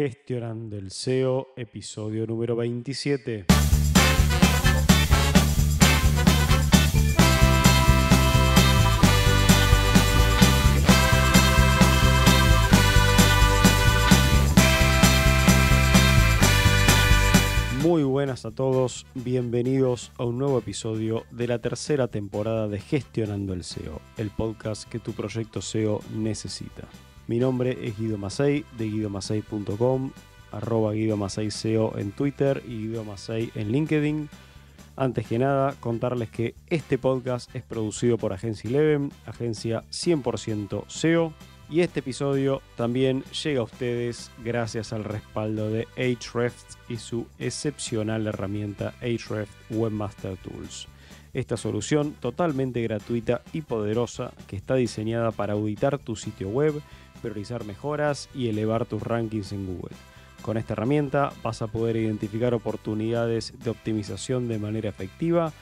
Gestionando el SEO, episodio número 27. Muy buenas a todos, bienvenidos a un nuevo episodio de la tercera temporada de Gestionando el SEO, el podcast que tu proyecto SEO necesita. Mi nombre es Guido Macei de guidomasei.com, arroba Guido en Twitter y Guido Macei en LinkedIn. Antes que nada, contarles que este podcast es producido por Agencia Eleven, agencia 100% SEO, e y este episodio también llega a ustedes gracias al respaldo de Ahrefs y su excepcional herramienta Ahrefs Webmaster Tools. Esta solución totalmente gratuita y poderosa que está diseñada para auditar tu sitio web priorizar mejoras y elevar tus rankings en Google. Con esta herramienta vas a poder identificar oportunidades de optimización de manera efectiva,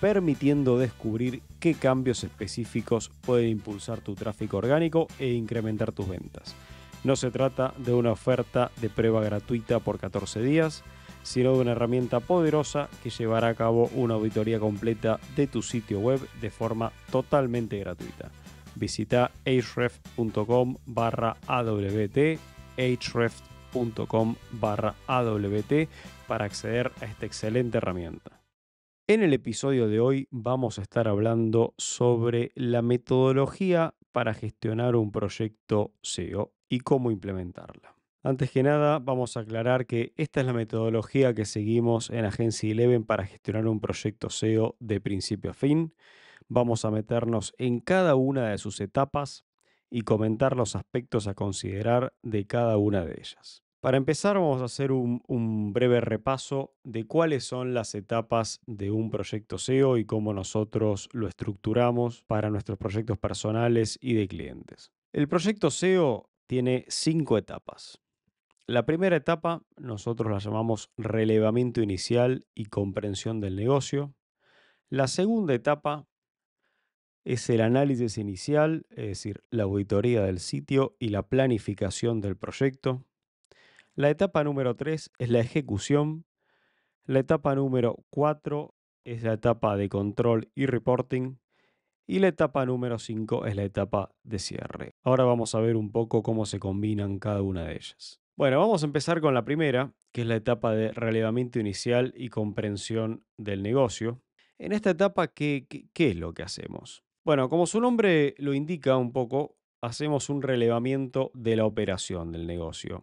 permitiendo descubrir qué cambios específicos pueden impulsar tu tráfico orgánico e incrementar tus ventas. No se trata de una oferta de prueba gratuita por 14 días, sino de una herramienta poderosa que llevará a cabo una auditoría completa de tu sitio web de forma totalmente gratuita visita href.com barra AWT, AWT para acceder a esta excelente herramienta. En el episodio de hoy vamos a estar hablando sobre la metodología para gestionar un proyecto SEO y cómo implementarla. Antes que nada, vamos a aclarar que esta es la metodología que seguimos en Agencia Eleven para gestionar un proyecto SEO de principio a fin. Vamos a meternos en cada una de sus etapas y comentar los aspectos a considerar de cada una de ellas. Para empezar vamos a hacer un, breve repaso de cuáles son las etapas de un proyecto SEO y cómo nosotros lo estructuramos para nuestros proyectos personales y de clientes. El proyecto SEO tiene cinco etapas. La primera etapa nosotros la llamamos relevamiento inicial y comprensión del negocio. La segunda etapa es el análisis inicial, es decir, la auditoría del sitio y la planificación del proyecto. La etapa número 3 es la ejecución. La etapa número 4 es la etapa de control y reporting. Y la etapa número 5 es la etapa de cierre. Ahora vamos a ver un poco cómo se combinan cada una de ellas. Bueno, vamos a empezar con la primera, que es la etapa de relevamiento inicial y comprensión del negocio. En esta etapa, ¿qué, qué es lo que hacemos? Bueno, como su nombre lo indica un poco, hacemos un relevamiento de la operación del negocio.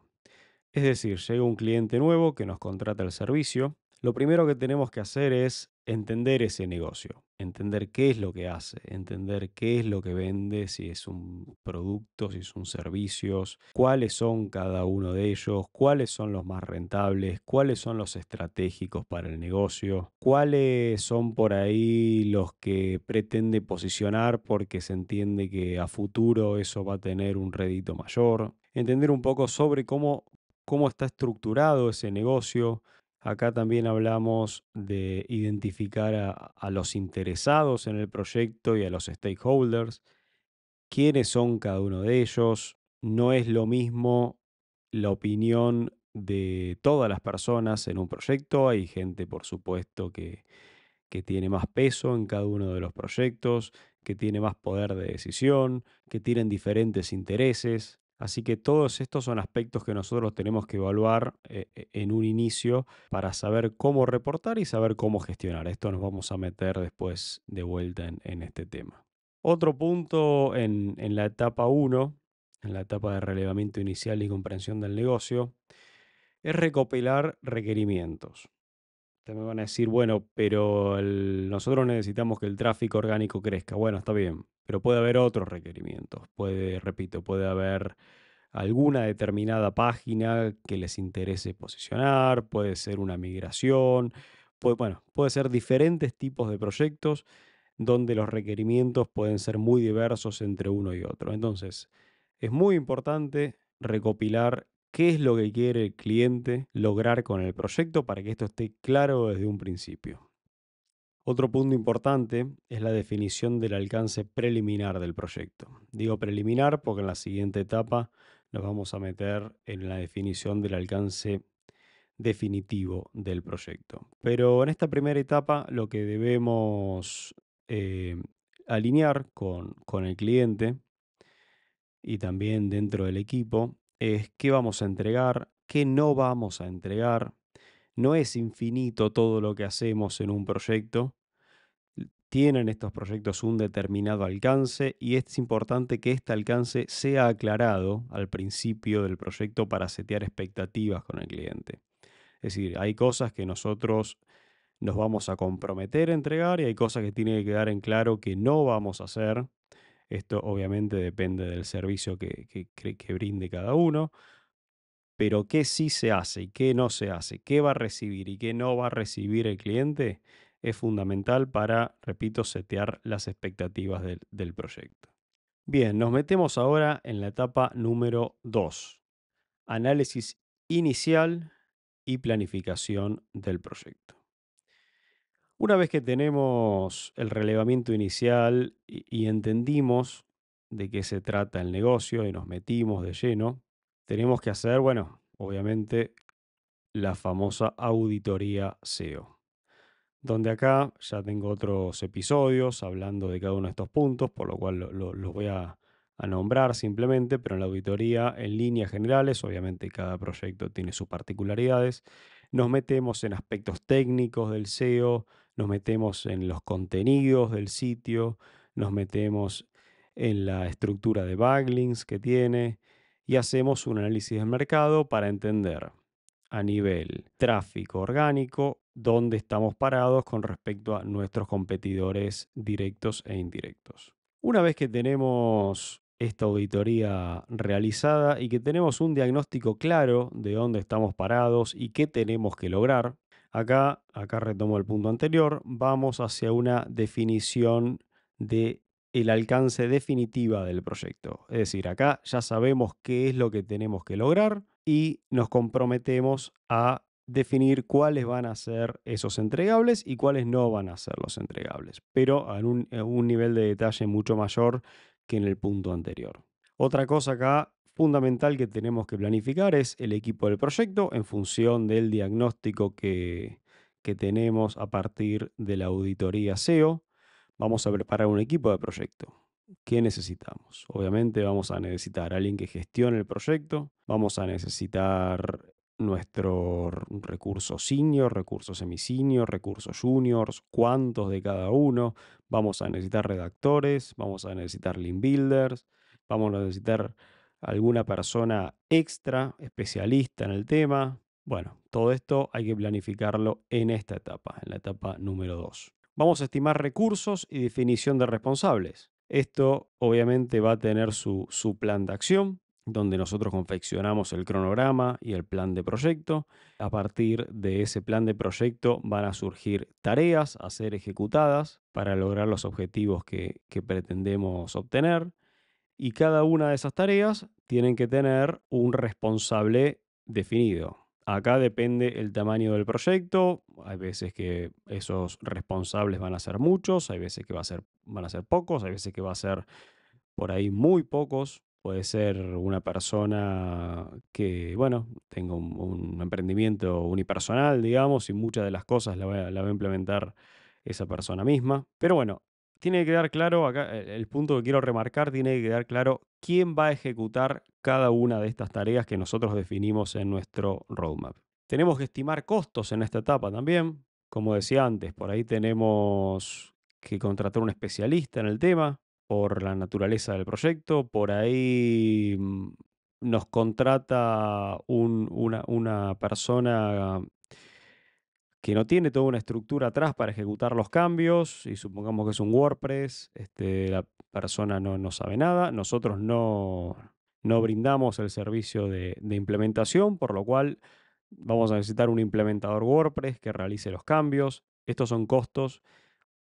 Es decir, llega un cliente nuevo que nos contrata el servicio, lo primero que tenemos que hacer es entender ese negocio, entender qué es lo que hace, entender qué es lo que vende, si es un producto, si son servicios, cuáles son cada uno de ellos, cuáles son los más rentables, cuáles son los estratégicos para el negocio, cuáles son por ahí los que pretende posicionar porque se entiende que a futuro eso va a tener un rédito mayor, entender un poco sobre cómo, cómo está estructurado ese negocio, Acá también hablamos de identificar a, los interesados en el proyecto y a los stakeholders, quiénes son cada uno de ellos. No es lo mismo la opinión de todas las personas en un proyecto. Hay gente, por supuesto, que, que tiene más peso en cada uno de los proyectos, que tiene más poder de decisión, que tienen diferentes intereses. Así que todos estos son aspectos que nosotros tenemos que evaluar eh, eh, en un inicio para saber cómo reportar y saber cómo gestionar. Esto nos vamos a meter después de vuelta en, este tema. Otro punto en, en la etapa 1, en la etapa de relevamiento inicial y comprensión del negocio, es recopilar requerimientos me van a decir, bueno, pero nosotros necesitamos que el tráfico orgánico crezca. Bueno, está bien, pero puede haber otros requerimientos. Puede, repito, puede haber alguna determinada página que les interese posicionar, puede ser una migración, bueno, puede ser diferentes tipos de proyectos donde los requerimientos pueden ser muy diversos entre uno y otro. Entonces, es muy importante recopilar qué es lo que quiere el cliente lograr con el proyecto para que esto esté claro desde un principio. Otro punto importante es la definición del alcance preliminar del proyecto. Digo preliminar porque en la siguiente etapa nos vamos a meter en la definición del alcance definitivo del proyecto. Pero en esta primera etapa lo que debemos eh, alinear con el cliente y también dentro del equipo es qué vamos a entregar, qué no vamos a entregar. No es infinito todo lo que hacemos en un proyecto. Tienen estos proyectos un determinado alcance y es importante que este alcance sea aclarado al principio del proyecto para setear expectativas con el cliente. Es decir, hay cosas que nosotros nos vamos a comprometer a entregar y hay cosas que tiene que quedar en claro que no vamos a hacer esto obviamente depende del servicio que, que, brinde cada uno, pero qué sí se hace y qué no se hace, qué va a recibir y qué no va a recibir el cliente, es fundamental para, repito, setear las expectativas del, del proyecto. Bien, nos metemos ahora en la etapa número 2, análisis inicial y planificación del proyecto. Una vez que tenemos el relevamiento inicial y, entendimos de qué se trata el negocio y nos metimos de lleno, tenemos que hacer, bueno, obviamente la famosa auditoría SEO, donde acá ya tengo otros episodios hablando de cada uno de estos puntos, por lo cual los voy a nombrar simplemente, pero en la auditoría en líneas generales, obviamente cada proyecto tiene sus particularidades, nos metemos en aspectos técnicos del SEO, nos metemos en los contenidos del sitio, nos metemos en la estructura de backlinks que tiene y hacemos un análisis del mercado para entender a nivel tráfico orgánico dónde estamos parados con respecto a nuestros competidores directos e indirectos. Una vez que tenemos esta auditoría realizada y que tenemos un diagnóstico claro de dónde estamos parados y qué tenemos que lograr, Acá, acá retomo el punto anterior, vamos hacia una definición de el alcance definitiva del proyecto. Es decir, acá ya sabemos qué es lo que tenemos que lograr y nos comprometemos a definir cuáles van a ser esos entregables y cuáles no van a ser los entregables, pero a un, un nivel de detalle mucho mayor que en el punto anterior. Otra cosa acá fundamental que tenemos que planificar es el equipo del proyecto en función del diagnóstico que, que tenemos a partir de la auditoría SEO. Vamos a preparar un equipo de proyecto. ¿Qué necesitamos? Obviamente vamos a necesitar a alguien que gestione el proyecto, vamos a necesitar nuestro recurso senior, recursos senior recursos juniors, cuántos de cada uno, vamos a necesitar redactores, vamos a necesitar link builders, vamos a necesitar alguna persona extra, especialista en el tema. Bueno, todo esto hay que planificarlo en esta etapa, en la etapa número 2. Vamos a estimar recursos y definición de responsables. Esto obviamente va a tener su, plan de acción, donde nosotros confeccionamos el cronograma y el plan de proyecto. A partir de ese plan de proyecto van a surgir tareas a ser ejecutadas para lograr los objetivos que pretendemos obtener y cada una de esas tareas tienen que tener un responsable definido. Acá depende el tamaño del proyecto, hay veces que esos responsables van a ser muchos, hay veces que va a ser, van a ser pocos, hay veces que va a ser por ahí muy pocos, puede ser una persona que, bueno, tenga un, emprendimiento unipersonal, digamos, y muchas de las cosas la va a implementar esa persona misma. Pero bueno, tiene que quedar claro, acá el punto que quiero remarcar, tiene que quedar claro quién va a ejecutar cada una de estas tareas que nosotros definimos en nuestro roadmap. Tenemos que estimar costos en esta etapa también. Como decía antes, por ahí tenemos que contratar un especialista en el tema, por la naturaleza del proyecto, por ahí mm, nos contrata una persona que no tiene toda una estructura atrás para ejecutar los cambios, y supongamos que es un WordPress, este, la persona no, no sabe nada, nosotros no, no brindamos el servicio de, implementación, por lo cual vamos a necesitar un implementador WordPress que realice los cambios. Estos son costos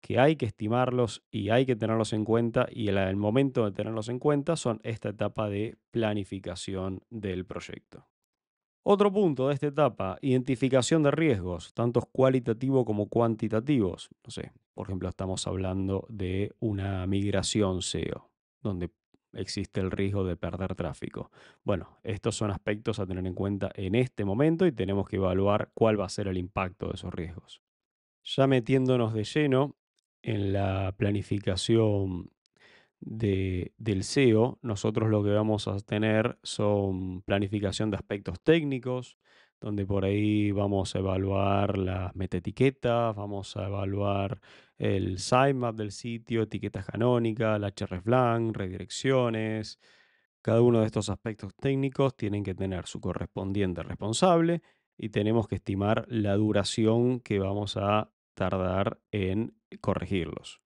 que hay que estimarlos y hay que tenerlos en cuenta y el momento de tenerlos en cuenta son esta etapa de planificación del proyecto. Otro punto de esta etapa, identificación de riesgos, tanto cualitativos como cuantitativos. No sé, por ejemplo, estamos hablando de una migración SEO, donde existe el riesgo de perder tráfico. Bueno, estos son aspectos a tener en cuenta en este momento y tenemos que evaluar cuál va a ser el impacto de esos riesgos. Ya metiéndonos de lleno en la planificación del SEO, nosotros lo que vamos a tener son planificación de aspectos técnicos, donde por ahí vamos a evaluar las etiquetas vamos a evaluar el sitemap del sitio, etiquetas canónicas, el hreflang, redirecciones. Cada uno de estos aspectos técnicos tienen que tener su correspondiente responsable y tenemos que estimar la duración que vamos a tardar en corregirlos.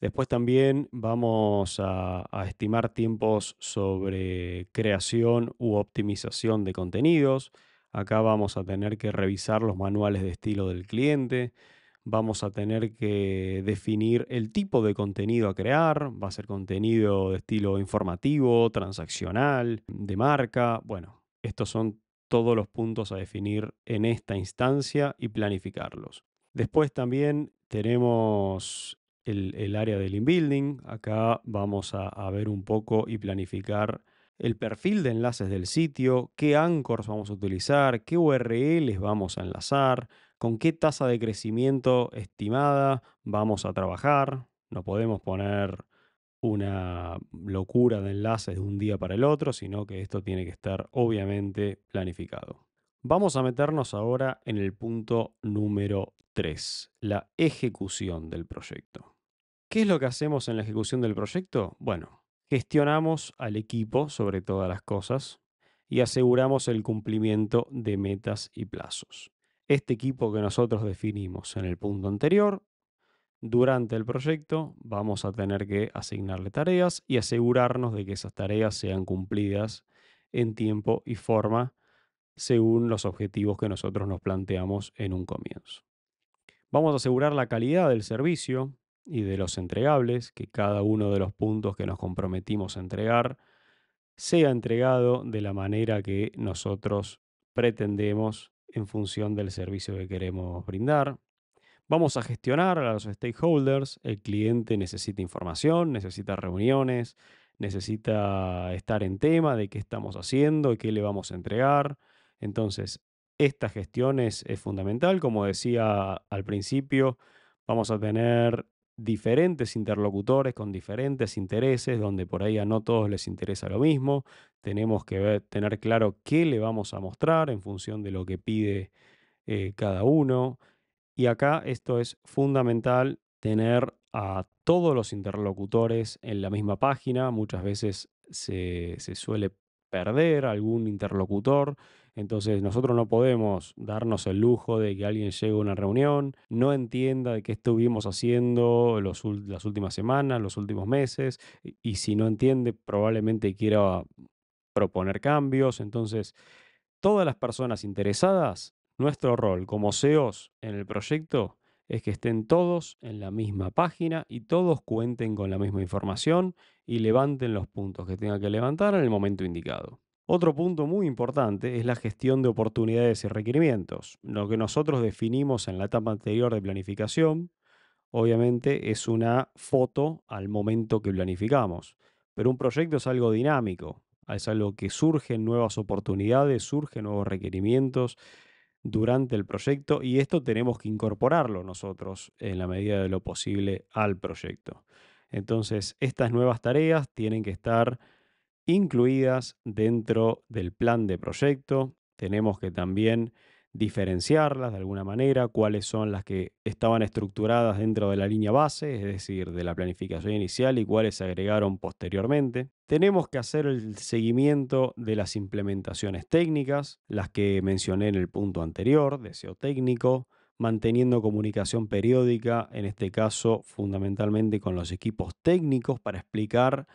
Después también vamos a, estimar tiempos sobre creación u optimización de contenidos. Acá vamos a tener que revisar los manuales de estilo del cliente. Vamos a tener que definir el tipo de contenido a crear. Va a ser contenido de estilo informativo, transaccional, de marca. Bueno, estos son todos los puntos a definir en esta instancia y planificarlos. Después también tenemos el, área del inbuilding. Acá vamos a, a ver un poco y planificar el perfil de enlaces del sitio, qué anchors vamos a utilizar, qué URLs vamos a enlazar, con qué tasa de crecimiento estimada vamos a trabajar. No podemos poner una locura de enlaces de un día para el otro, sino que esto tiene que estar obviamente planificado. Vamos a meternos ahora en el punto número 3, la ejecución del proyecto. ¿Qué es lo que hacemos en la ejecución del proyecto? Bueno, gestionamos al equipo sobre todas las cosas y aseguramos el cumplimiento de metas y plazos. Este equipo que nosotros definimos en el punto anterior, durante el proyecto vamos a tener que asignarle tareas y asegurarnos de que esas tareas sean cumplidas en tiempo y forma según los objetivos que nosotros nos planteamos en un comienzo. Vamos a asegurar la calidad del servicio, y de los entregables, que cada uno de los puntos que nos comprometimos a entregar sea entregado de la manera que nosotros pretendemos en función del servicio que queremos brindar. Vamos a gestionar a los stakeholders. El cliente necesita información, necesita reuniones, necesita estar en tema de qué estamos haciendo y qué le vamos a entregar. Entonces, esta gestión es, es fundamental. Como decía al principio, vamos a tener diferentes interlocutores con diferentes intereses, donde por ahí a no todos les interesa lo mismo. Tenemos que tener claro qué le vamos a mostrar en función de lo que pide eh, cada uno. Y acá esto es fundamental, tener a todos los interlocutores en la misma página. Muchas veces se, se suele perder, algún interlocutor. Entonces nosotros no podemos darnos el lujo de que alguien llegue a una reunión, no entienda de qué estuvimos haciendo las últimas semanas, los últimos meses, y si no entiende probablemente quiera proponer cambios. Entonces, todas las personas interesadas, nuestro rol como CEOs en el proyecto es que estén todos en la misma página y todos cuenten con la misma información y levanten los puntos que tenga que levantar en el momento indicado. Otro punto muy importante es la gestión de oportunidades y requerimientos. Lo que nosotros definimos en la etapa anterior de planificación, obviamente es una foto al momento que planificamos, pero un proyecto es algo dinámico, es algo que surgen nuevas oportunidades, surgen nuevos requerimientos durante el proyecto y esto tenemos que incorporarlo nosotros en la medida de lo posible al proyecto. Entonces, estas nuevas tareas tienen que estar incluidas dentro del plan de proyecto. Tenemos que también diferenciarlas de alguna manera, cuáles son las que estaban estructuradas dentro de la línea base, es decir, de la planificación inicial y cuáles se agregaron posteriormente. Tenemos que hacer el seguimiento de las implementaciones técnicas, las que mencioné en el punto anterior, deseo técnico, manteniendo comunicación periódica, en este caso fundamentalmente con los equipos técnicos, para explicar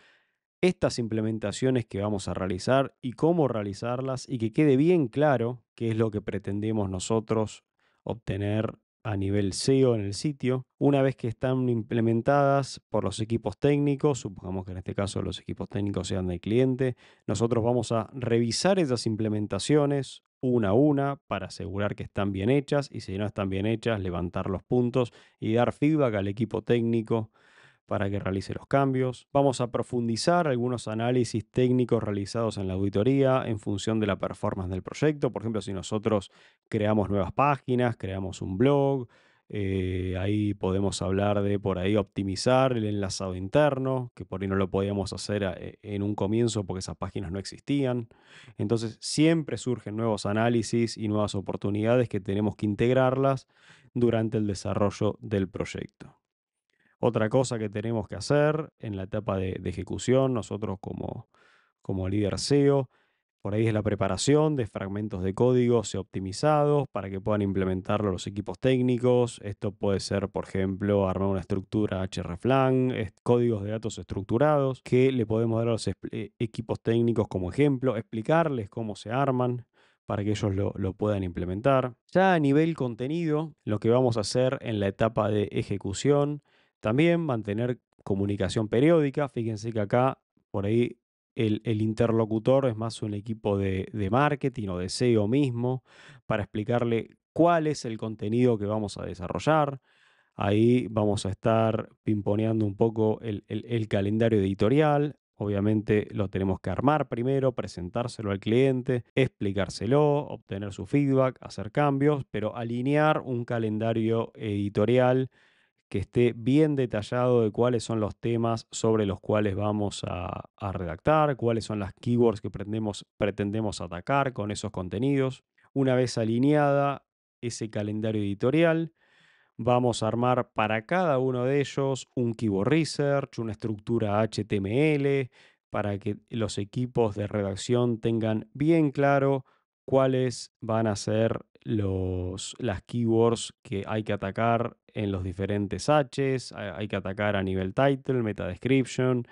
estas implementaciones que vamos a realizar y cómo realizarlas y que quede bien claro qué es lo que pretendemos nosotros obtener a nivel SEO en el sitio. Una vez que están implementadas por los equipos técnicos, supongamos que en este caso los equipos técnicos sean del cliente, nosotros vamos a revisar esas implementaciones una a una para asegurar que están bien hechas y si no están bien hechas, levantar los puntos y dar feedback al equipo técnico para que realice los cambios. Vamos a profundizar algunos análisis técnicos realizados en la auditoría en función de la performance del proyecto. Por ejemplo, si nosotros creamos nuevas páginas, creamos un blog, eh, ahí podemos hablar de por ahí optimizar el enlazado interno, que por ahí no lo podíamos hacer e, en un comienzo porque esas páginas no existían. Entonces siempre surgen nuevos análisis y nuevas oportunidades que tenemos que integrarlas durante el desarrollo del proyecto. Otra cosa que tenemos que hacer en la etapa de, ejecución, nosotros como, como líder SEO, por ahí es la preparación de fragmentos de código optimizados para que puedan implementarlo los equipos técnicos. Esto puede ser, por ejemplo, armar una estructura hreflang, códigos de datos estructurados que le podemos dar a los eh, equipos técnicos como ejemplo, explicarles cómo se arman para que ellos lo, lo, puedan implementar. Ya a nivel contenido, lo que vamos a hacer en la etapa de ejecución, también mantener comunicación periódica. Fíjense que acá por ahí el, interlocutor es más un equipo de, marketing o de SEO mismo para explicarle cuál es el contenido que vamos a desarrollar. Ahí vamos a estar pimponeando un poco el, calendario editorial. Obviamente lo tenemos que armar primero, presentárselo al cliente, explicárselo, obtener su feedback, hacer cambios, pero alinear un calendario editorial que esté bien detallado de cuáles son los temas sobre los cuales vamos a, redactar, cuáles son las keywords que pretendemos, pretendemos atacar con esos contenidos. Una vez alineada ese calendario editorial, vamos a armar para cada uno de ellos un keyword research, una estructura HTML, para que los equipos de redacción tengan bien claro cuáles van a ser los, las keywords que hay que atacar en los diferentes Hs, hay que atacar a nivel title, meta description,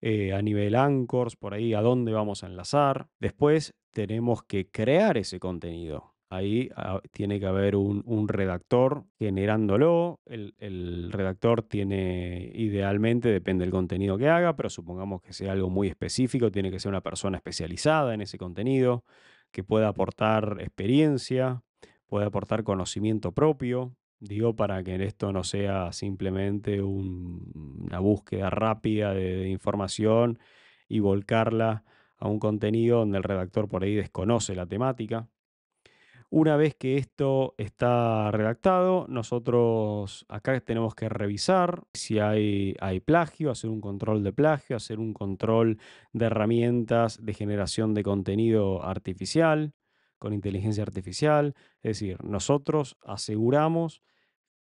eh, a nivel anchors, por ahí a dónde vamos a enlazar. Después tenemos que crear ese contenido. Ahí tiene que haber un, redactor generándolo. El, el, redactor tiene, idealmente, depende del contenido que haga, pero supongamos que sea algo muy específico, tiene que ser una persona especializada en ese contenido, que pueda aportar experiencia, puede aportar conocimiento propio. Digo, para que esto no sea simplemente una búsqueda rápida de, información y volcarla a un contenido donde el redactor por ahí desconoce la temática. Una vez que esto está redactado, nosotros acá tenemos que revisar si hay, hay plagio, hacer un control de plagio, hacer un control de herramientas de generación de contenido artificial, con inteligencia artificial. Es decir, nosotros aseguramos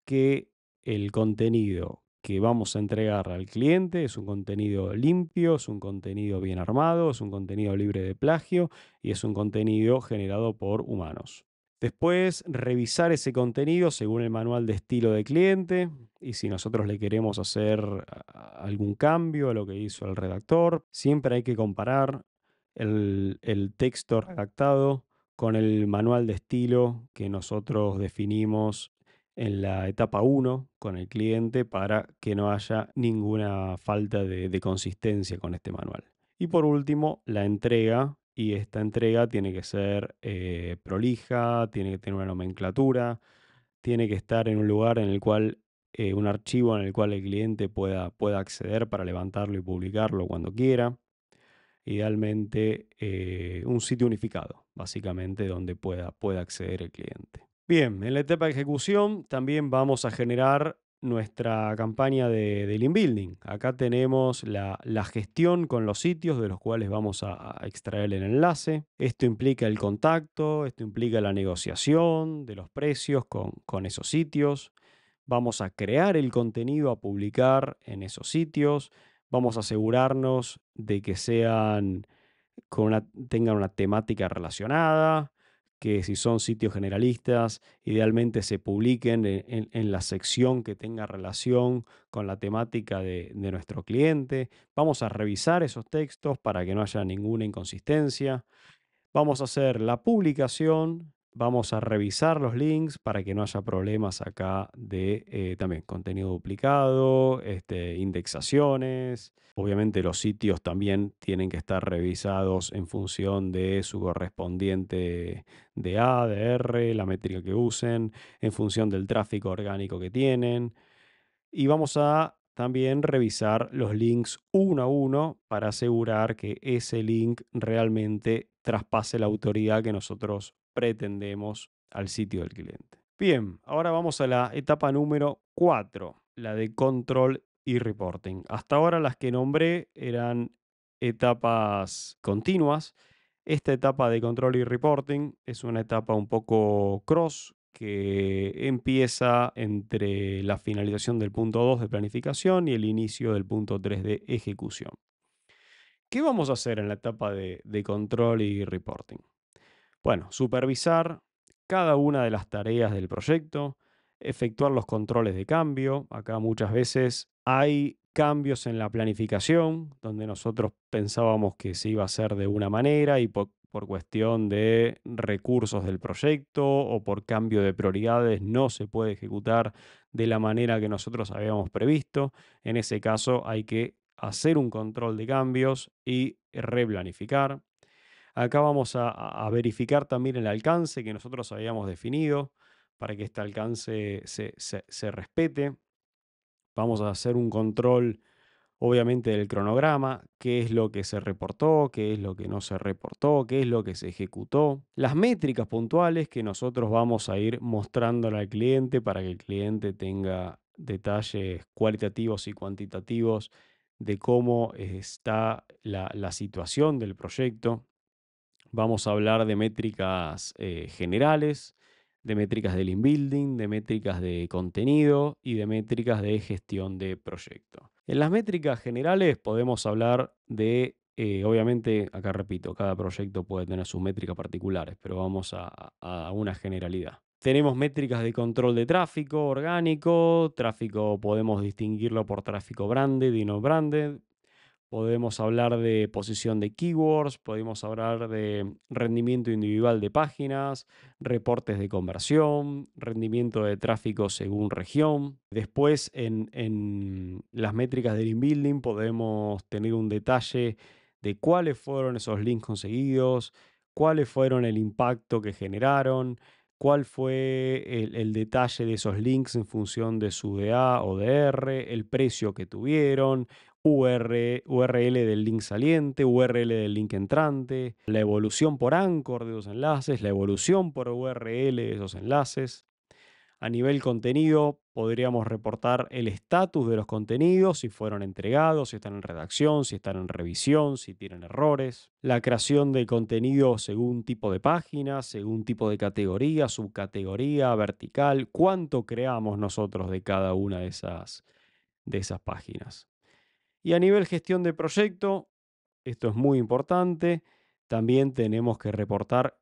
que el contenido que vamos a entregar al cliente es un contenido limpio, es un contenido bien armado, es un contenido libre de plagio y es un contenido generado por humanos. Después, revisar ese contenido según el manual de estilo de cliente y si nosotros le queremos hacer algún cambio a lo que hizo el redactor. Siempre hay que comparar el, el texto redactado con el manual de estilo que nosotros definimos en la etapa 1 con el cliente para que no haya ninguna falta de, consistencia con este manual. Y por último, la entrega. Y esta entrega tiene que ser eh, prolija, tiene que tener una nomenclatura, tiene que estar en un lugar en el cual, eh, un archivo en el cual el cliente pueda, pueda acceder para levantarlo y publicarlo cuando quiera. Idealmente, eh, un sitio unificado, básicamente, donde pueda, pueda acceder el cliente. Bien, en la etapa de ejecución también vamos a generar nuestra campaña de, Lean link building. Acá tenemos la, gestión con los sitios de los cuales vamos a, extraer el enlace. Esto implica el contacto, esto implica la negociación de los precios con, esos sitios. Vamos a crear el contenido a publicar en esos sitios. Vamos a asegurarnos de que sean tengan una temática relacionada que si son sitios generalistas, idealmente se publiquen e, en, la sección que tenga relación con la temática de, nuestro cliente. Vamos a revisar esos textos para que no haya ninguna inconsistencia. Vamos a hacer la publicación Vamos a revisar los links para que no haya problemas acá de eh, también contenido duplicado, este, indexaciones. Obviamente los sitios también tienen que estar revisados en función de su correspondiente de DR, la métrica que usen, en función del tráfico orgánico que tienen. Y vamos a también revisar los links uno a uno para asegurar que ese link realmente traspase la autoridad que nosotros pretendemos al sitio del cliente. Bien, ahora vamos a la etapa número 4, la de control y reporting. Hasta ahora las que nombré eran etapas continuas. Esta etapa de control y reporting es una etapa un poco cross que empieza entre la finalización del punto 2 de planificación y el inicio del punto 3 de ejecución. ¿Qué vamos a hacer en la etapa de, de control y reporting? Bueno, supervisar cada una de las tareas del proyecto, efectuar los controles de cambio. Acá muchas veces hay cambios en la planificación, donde nosotros pensábamos que se iba a hacer de una manera y por, por, cuestión de recursos del proyecto o por cambio de prioridades no se puede ejecutar de la manera que nosotros habíamos previsto. En ese caso hay que hacer un control de cambios y replanificar. Acá vamos a, verificar también el alcance que nosotros habíamos definido para que este alcance se, respete. Vamos a hacer un control, obviamente, del cronograma, qué es lo que se reportó, qué es lo que no se reportó, qué es lo que se ejecutó. Las métricas puntuales que nosotros vamos a ir mostrándole al cliente para que el cliente tenga detalles cualitativos y cuantitativos de cómo eh, está la situación del proyecto. Vamos a hablar de métricas eh, generales, de métricas de del building, de métricas de contenido y de métricas de gestión de proyecto. En las métricas generales podemos hablar de, eh, obviamente, acá repito, cada proyecto puede tener sus métricas particulares, pero vamos a, a una generalidad. Tenemos métricas de control de tráfico orgánico, tráfico podemos distinguirlo por tráfico branded y no branded, podemos hablar de posición de keywords, podemos hablar de rendimiento individual de páginas, reportes de conversión, rendimiento de tráfico según región. Después en, las métricas del inbuilding podemos tener un detalle de cuáles fueron esos links conseguidos, cuáles fueron el impacto que generaron, cuál fue el, el, detalle de esos links en función de su DA o DR, el precio que tuvieron, URL del link saliente, URL del link entrante, la evolución por anchor de los enlaces, la evolución por URL de esos enlaces. A nivel contenido, podríamos reportar el estatus de los contenidos, si fueron entregados, si están en redacción, si están en revisión, si tienen errores. La creación de contenido según tipo de página, según tipo de categoría, subcategoría, vertical, cuánto creamos nosotros de cada una de esas, de esas páginas. Y a nivel gestión de proyecto, esto es muy importante, también tenemos que reportar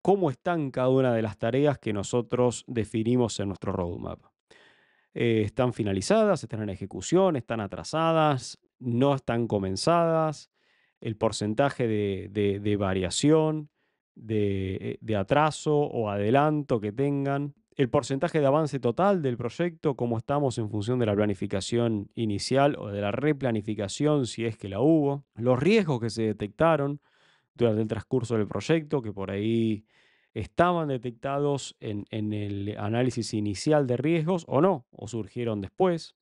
cómo están cada una de las tareas que nosotros definimos en nuestro roadmap. Eh, ¿Están finalizadas? ¿Están en ejecución? ¿Están atrasadas? ¿No están comenzadas? ¿El porcentaje de, variación, eh, de atraso o adelanto que tengan? el porcentaje de avance total del proyecto, cómo estamos en función de la planificación inicial o de la replanificación, si es que la hubo, los riesgos que se detectaron durante el transcurso del proyecto, que por ahí estaban detectados en, el análisis inicial de riesgos o no, o surgieron después,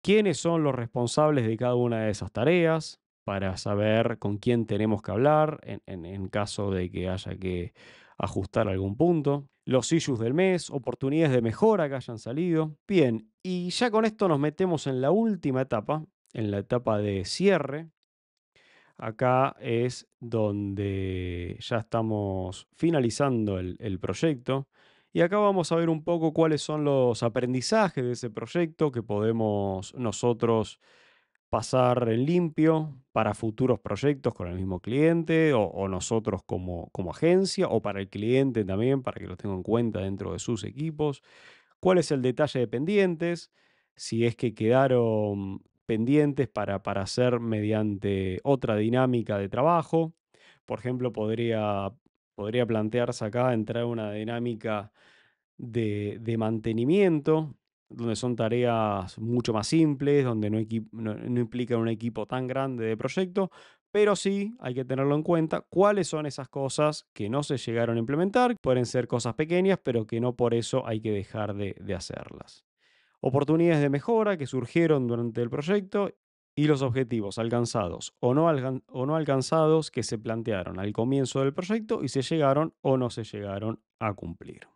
quiénes son los responsables de cada una de esas tareas para saber con quién tenemos que hablar en caso de que haya que ajustar algún punto, los issues del mes, oportunidades de mejora que hayan salido. Bien, y ya con esto nos metemos en la última etapa, en la etapa de cierre. Acá es donde ya estamos finalizando el, proyecto. Y acá vamos a ver un poco cuáles son los aprendizajes de ese proyecto que podemos nosotros pasar en limpio para futuros proyectos con el mismo cliente o, nosotros como, como, agencia o para el cliente también, para que lo tenga en cuenta dentro de sus equipos. ¿Cuál es el detalle de pendientes? Si es que quedaron pendientes para, para hacer mediante otra dinámica de trabajo. Por ejemplo, podría, podría plantearse acá entrar una dinámica de, de mantenimiento donde son tareas mucho más simples, donde no, implican un equipo tan grande de proyecto, pero sí hay que tenerlo en cuenta cuáles son esas cosas que no se llegaron a implementar, pueden ser cosas pequeñas, pero que no por eso hay que dejar de, hacerlas. Oportunidades de mejora que surgieron durante el proyecto y los objetivos alcanzados o no alcanzados que se plantearon al comienzo del proyecto y se llegaron o no se llegaron a cumplir.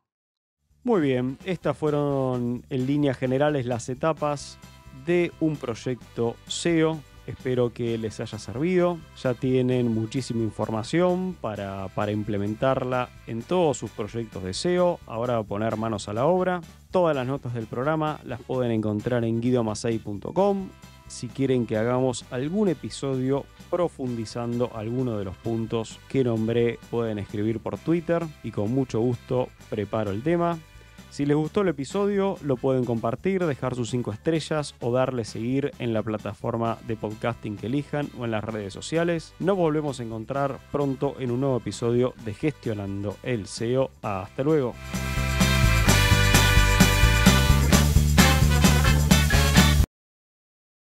Muy bien, estas fueron en líneas generales las etapas de un proyecto SEO. Espero que les haya servido. Ya tienen muchísima información para, implementarla en todos sus proyectos de SEO. Ahora a poner manos a la obra. Todas las notas del programa las pueden encontrar en guidomasei.com si quieren que hagamos algún episodio profundizando alguno de los puntos que nombré, pueden escribir por Twitter y con mucho gusto preparo el tema. Si les gustó el episodio, lo pueden compartir, dejar sus 5 estrellas o darle seguir en la plataforma de podcasting que elijan o en las redes sociales. Nos volvemos a encontrar pronto en un nuevo episodio de Gestionando el SEO. Hasta luego.